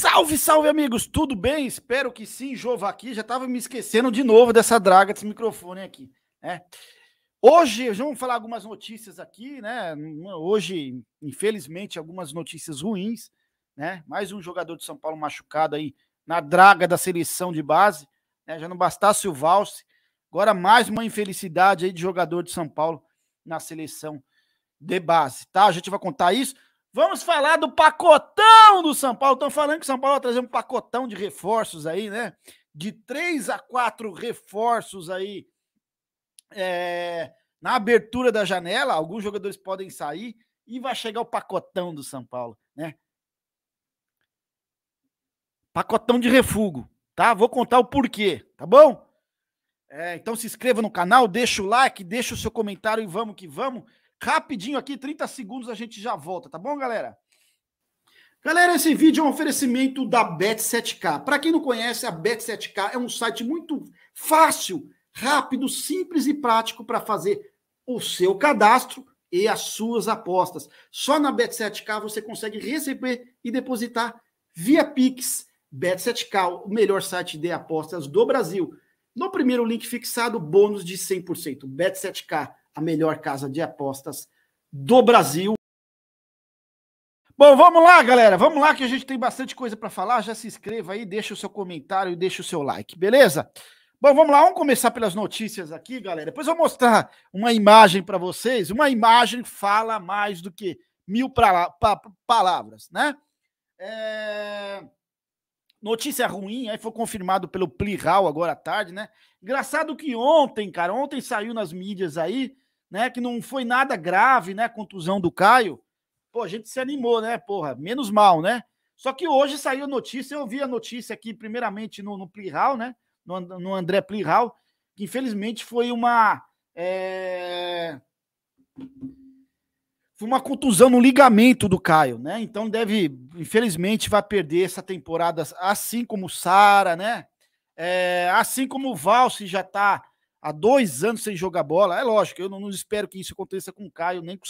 Salve, salve, amigos! Tudo bem? Espero que sim, Jova aqui. Já estava me esquecendo de novo dessa draga desse microfone aqui. Né? Hoje, vamos falar algumas notícias aqui, né? Hoje, infelizmente, algumas notícias ruins, né? Mais um jogador de São Paulo machucado aí na draga da seleção de base. Né? Já não bastasse o Valse, agora mais uma infelicidade aí de jogador de São Paulo na seleção de base, tá? A gente vai contar isso. Vamos falar do pacotão do São Paulo. Estão falando que o São Paulo vai trazer um pacotão de reforços aí, né? De três a quatro reforços aí é, na abertura da janela. Alguns jogadores podem sair e vai chegar o pacotão do São Paulo, né? Pacotão de refúgio, tá? Vou contar o porquê, tá bom? É, então se inscreva no canal, deixa o like, deixa o seu comentário e vamos que vamos. Rapidinho aqui, 30 segundos, a gente já volta, tá bom, galera? Galera, esse vídeo é um oferecimento da Bet7k. Para quem não conhece, a Bet7k é um site muito fácil, rápido, simples e prático para fazer o seu cadastro e as suas apostas. Só na Bet7k você consegue receber e depositar via Pix. Bet7k, o melhor site de apostas do Brasil. No primeiro link fixado, bônus de 100%. Bet7k a melhor casa de apostas do Brasil. Bom, vamos lá, galera. Vamos lá que a gente tem bastante coisa para falar. Já se inscreva aí, deixa o seu comentário e deixa o seu like, beleza? Bom, vamos lá. Vamos começar pelas notícias aqui, galera. Depois eu vou mostrar uma imagem para vocês. Uma imagem fala mais do que mil pra, pra, palavras, né? É... Notícia ruim, aí foi confirmado pelo Plihal agora à tarde, né? Engraçado que ontem, cara, ontem saiu nas mídias aí, né, que não foi nada grave, né, contusão do Caio. Pô, a gente se animou, né, porra, menos mal, né? Só que hoje saiu a notícia, eu vi a notícia aqui primeiramente no, no Plihal, né, no, no André Plihal, que infelizmente foi uma... É... Foi uma contusão no ligamento do Caio, né? Então deve, infelizmente, vai perder essa temporada, assim como Sara, né? É, assim como o Valse já está há dois anos sem jogar bola. É lógico, eu não, não espero que isso aconteça com o Caio, nem com,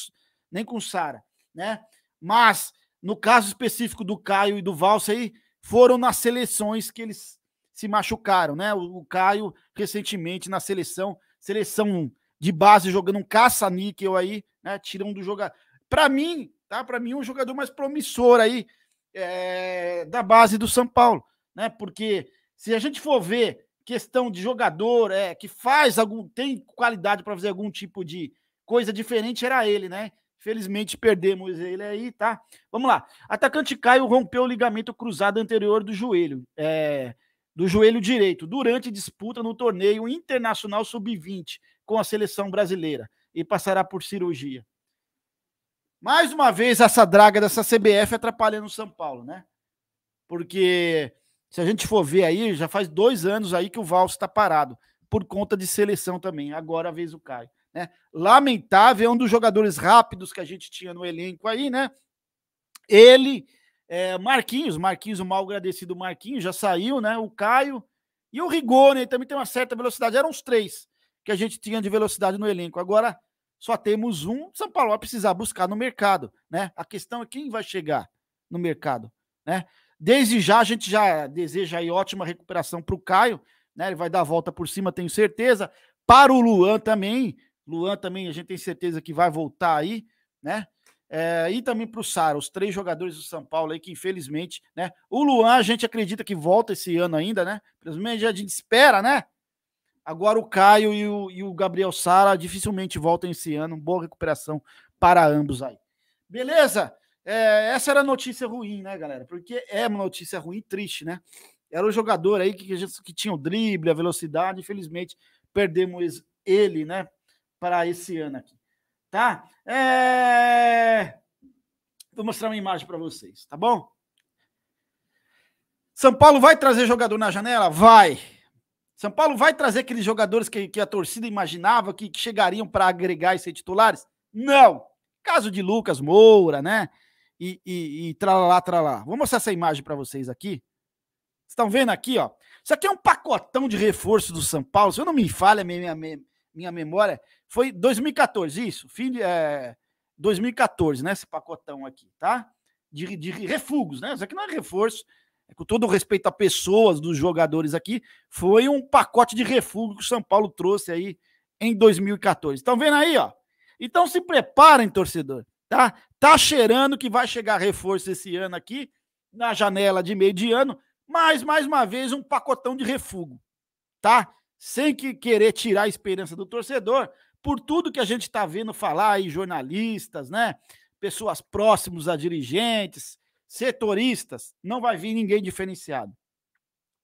nem com Sara, né? Mas no caso específico do Caio e do Valse aí, foram nas seleções que eles se machucaram, né? O, o Caio recentemente na seleção, seleção de base jogando um caça-níquel aí, né? Tirando do jogador. Para mim, tá? Para mim, é um jogador mais promissor aí é, da base do São Paulo, né? Porque se a gente for ver questão de jogador é, que faz algum tem qualidade para fazer algum tipo de coisa diferente era ele, né? Felizmente perdemos ele aí, tá? Vamos lá. Atacante Caio rompeu o ligamento cruzado anterior do joelho. É, do joelho direito durante disputa no torneio internacional sub-20 com a seleção brasileira e passará por cirurgia. Mais uma vez essa draga dessa CBF atrapalhando o São Paulo, né? Porque se a gente for ver aí, já faz dois anos aí que o Valls está parado por conta de seleção também. Agora a vez o Caio, né? Lamentável, é um dos jogadores rápidos que a gente tinha no elenco aí, né? Ele é, Marquinhos, Marquinhos, o mal agradecido Marquinhos, já saiu, né? O Caio e o Rigoni também tem uma certa velocidade. Eram os três que a gente tinha de velocidade no elenco. Agora só temos um. São Paulo vai precisar buscar no mercado, né? A questão é quem vai chegar no mercado, né? Desde já a gente já deseja aí ótima recuperação para o Caio, né? Ele vai dar a volta por cima, tenho certeza. Para o Luan também, Luan também a gente tem certeza que vai voltar aí, né? É, e também para o Sara, os três jogadores do São Paulo aí, que infelizmente, né? O Luan, a gente acredita que volta esse ano ainda, né? Pelo menos a gente espera, né? Agora o Caio e o, e o Gabriel Sara dificilmente voltam esse ano. Boa recuperação para ambos aí. Beleza? É, essa era a notícia ruim, né, galera? Porque é uma notícia ruim e triste, né? Era o jogador aí que, que tinha o drible, a velocidade. Infelizmente, perdemos ele, né? Para esse ano aqui. Tá? É Vou mostrar uma imagem para vocês, tá bom? São Paulo vai trazer jogador na janela? Vai. São Paulo vai trazer aqueles jogadores que, que a torcida imaginava que, que chegariam para agregar e ser titulares? Não. Caso de Lucas Moura, né? E, e, e Vou mostrar essa imagem para vocês aqui. Vocês estão vendo aqui, ó? Isso aqui é um pacotão de reforço do São Paulo. Se eu não me falha minha, minha, minha memória, foi 2014, isso. Fim de, é, 2014, né? Esse pacotão aqui, tá? De, de refugos, né? Isso aqui não é reforço. É com todo o respeito a pessoas dos jogadores aqui, foi um pacote de refúgio que o São Paulo trouxe aí em 2014. Estão vendo aí, ó? Então se preparem, torcedor, tá? Tá cheirando que vai chegar reforço esse ano aqui, na janela de meio de ano, mas mais uma vez um pacotão de refúgio, tá? Sem que querer tirar a esperança do torcedor, por tudo que a gente está vendo falar aí, jornalistas, né? Pessoas próximas a dirigentes, setoristas, não vai vir ninguém diferenciado,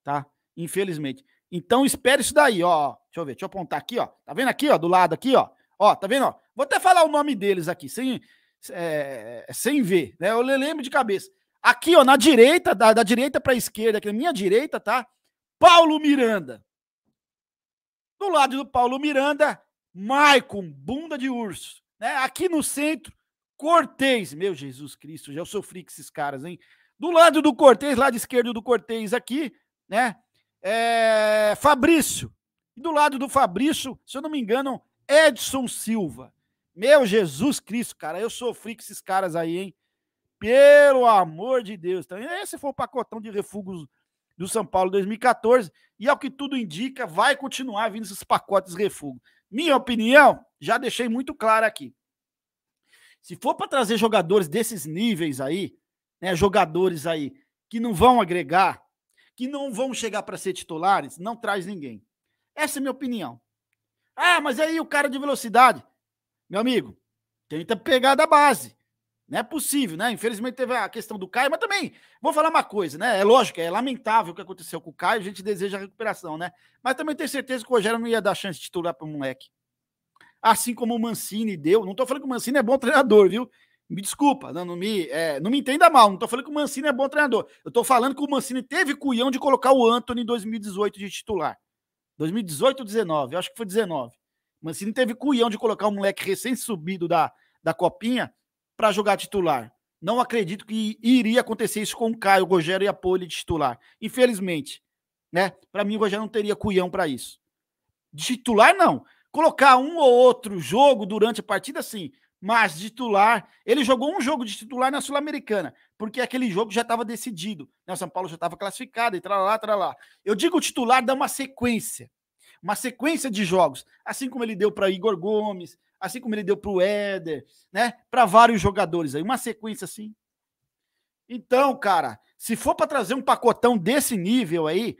tá? Infelizmente. Então espere isso daí, ó. Deixa eu ver, deixa eu apontar aqui, ó. Tá vendo aqui, ó, do lado aqui, ó. Ó, tá vendo, ó? Vou até falar o nome deles aqui, sem, é, sem ver, né? Eu lembro de cabeça. Aqui, ó, na direita, da, da direita para a esquerda, aqui na minha direita, tá? Paulo Miranda. Do lado do Paulo Miranda, Maicon, bunda de urso. Né? Aqui no centro, Cortez. Meu Jesus Cristo, já eu sofri com esses caras, hein? Do lado do Cortez, lado esquerdo do Cortez aqui, né? É... Fabrício. E do lado do Fabrício, se eu não me engano, Edson Silva. Meu Jesus Cristo, cara, eu sofri com esses caras aí, hein? Pelo amor de Deus. Então, esse foi o pacotão de refugos do São Paulo 2014. E ao que tudo indica, vai continuar vindo esses pacotes de refugos. Minha opinião, já deixei muito clara aqui. Se for para trazer jogadores desses níveis aí, né, jogadores aí que não vão agregar, que não vão chegar para ser titulares, não traz ninguém. Essa é a minha opinião. Ah, mas aí o cara de velocidade, meu amigo, tenta pegar da base. Não é possível, né? Infelizmente teve a questão do Caio, mas também vou falar uma coisa, né? É lógico, é lamentável o que aconteceu com o Caio, a gente deseja a recuperação, né? Mas também tenho certeza que o Rogério não ia dar chance de titular para o moleque. Assim como o Mancini deu. Não estou falando que o Mancini é bom treinador, viu? Me desculpa, não, não me, é, não me entenda mal. Não estou falando que o Mancini é bom treinador. Eu estou falando que o Mancini teve cuião de colocar o Anthony em 2018 de titular. 2018 ou 19? Eu acho que foi 19. O Mancini teve cuião de colocar o moleque recém-subido da, da Copinha para jogar titular. Não acredito que iria acontecer isso com o Caio, o Rogério e a Poli de titular. Infelizmente, né? Para mim o Rogério não teria cuião para isso. De titular não. Colocar um ou outro jogo durante a partida sim, mas de titular, ele jogou um jogo de titular na Sul-Americana, porque aquele jogo já estava decidido. Né? O São Paulo já estava classificado e tralá, tralá. Eu digo titular dá uma sequência uma sequência de jogos, assim como ele deu para Igor Gomes, assim como ele deu para o Éder, né? Para vários jogadores aí, uma sequência assim. Então, cara, se for para trazer um pacotão desse nível aí,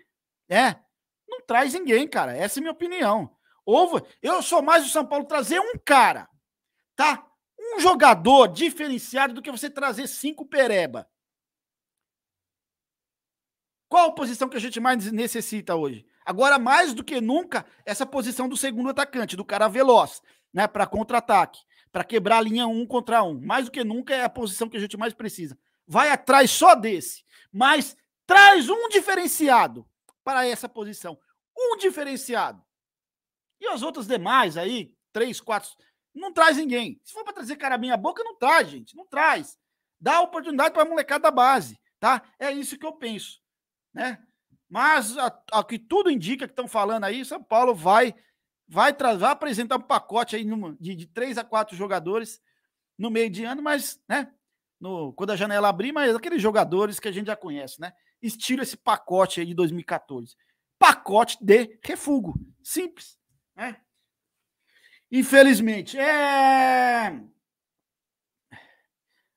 né? Não traz ninguém, cara. Essa é a minha opinião. Ou eu sou mais o São Paulo trazer um cara, tá? Um jogador diferenciado do que você trazer cinco pereba. Qual a posição que a gente mais necessita hoje? Agora, mais do que nunca, essa posição do segundo atacante, do cara veloz, né, para contra-ataque, para quebrar a linha um contra um. Mais do que nunca é a posição que a gente mais precisa. Vai atrás só desse, mas traz um diferenciado para essa posição. Um diferenciado. E as outras demais aí, três, quatro, não traz ninguém. Se for para trazer cara minha boca, não traz, gente, não traz. Dá oportunidade para a molecada da base, tá? É isso que eu penso, né? Mas o que tudo indica que estão falando aí, São Paulo vai vai, vai apresentar um pacote aí numa, de, de três a quatro jogadores no meio de ano, mas né, no, quando a janela abrir, mas aqueles jogadores que a gente já conhece, né? Estilo esse pacote aí de 2014. Pacote de refúgio. Simples, né? Infelizmente. É...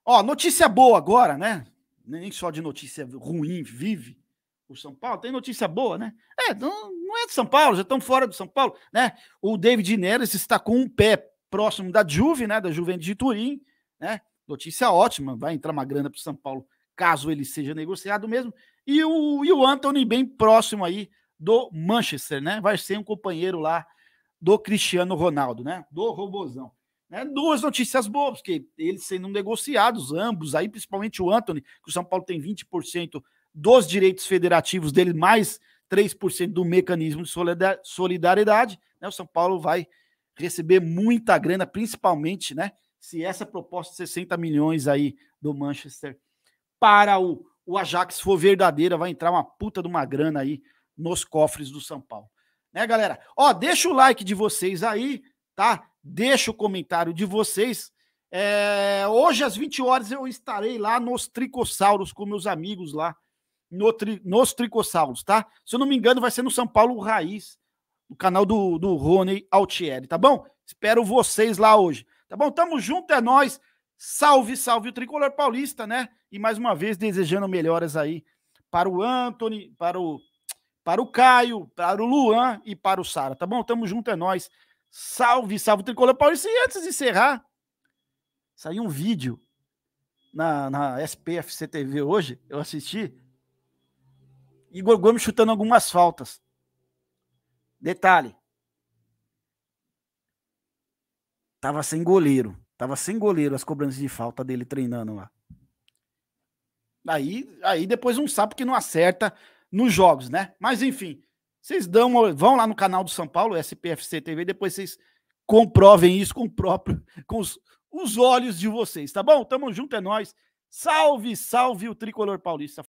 Ó, notícia boa agora, né? Nem só de notícia ruim vive o São Paulo. Tem notícia boa, né? É, não, não é de São Paulo, já estão fora do São Paulo, né? O David Neres está com um pé próximo da Juve, né? Da Juventus de Turim, né? Notícia ótima, vai entrar uma grana para o São Paulo caso ele seja negociado mesmo. E o, e o Anthony bem próximo aí do Manchester, né? Vai ser um companheiro lá do Cristiano Ronaldo, né? Do Robozão. Né? Duas notícias boas, porque eles sendo negociados, ambos, aí principalmente o Anthony, que o São Paulo tem 20% dos direitos federativos dele, mais 3% do mecanismo de solidariedade, né? O São Paulo vai receber muita grana, principalmente, né? Se essa proposta de 60 milhões aí do Manchester para o, o Ajax for verdadeira, vai entrar uma puta de uma grana aí nos cofres do São Paulo. Né, galera? Ó, deixa o like de vocês aí, tá? Deixa o comentário de vocês. É, hoje às 20 horas eu estarei lá nos Tricossauros com meus amigos lá no tri, nos tricossauros, tá? Se eu não me engano, vai ser no São Paulo Raiz, no canal do, do Rony Altieri, tá bom? Espero vocês lá hoje, tá bom? Tamo junto, é nós. Salve, salve o tricolor paulista, né? E mais uma vez desejando melhoras aí para o Anthony, para o para o Caio, para o Luan e para o Sara, tá bom? Tamo junto, é nós. Salve, salve o tricolor paulista. E antes de encerrar, saiu um vídeo na, na SPFC TV hoje, eu assisti, Igor Gomes chutando algumas faltas. Detalhe. Tava sem goleiro. Tava sem goleiro as cobranças de falta dele treinando lá. Aí, aí depois um sapo que não acerta nos jogos, né? Mas enfim, vocês dão, vão lá no canal do São Paulo, SPFC TV, depois vocês comprovem isso com o próprio, com os, os olhos de vocês, tá bom? Tamo junto, é nós. Salve, salve o tricolor paulista.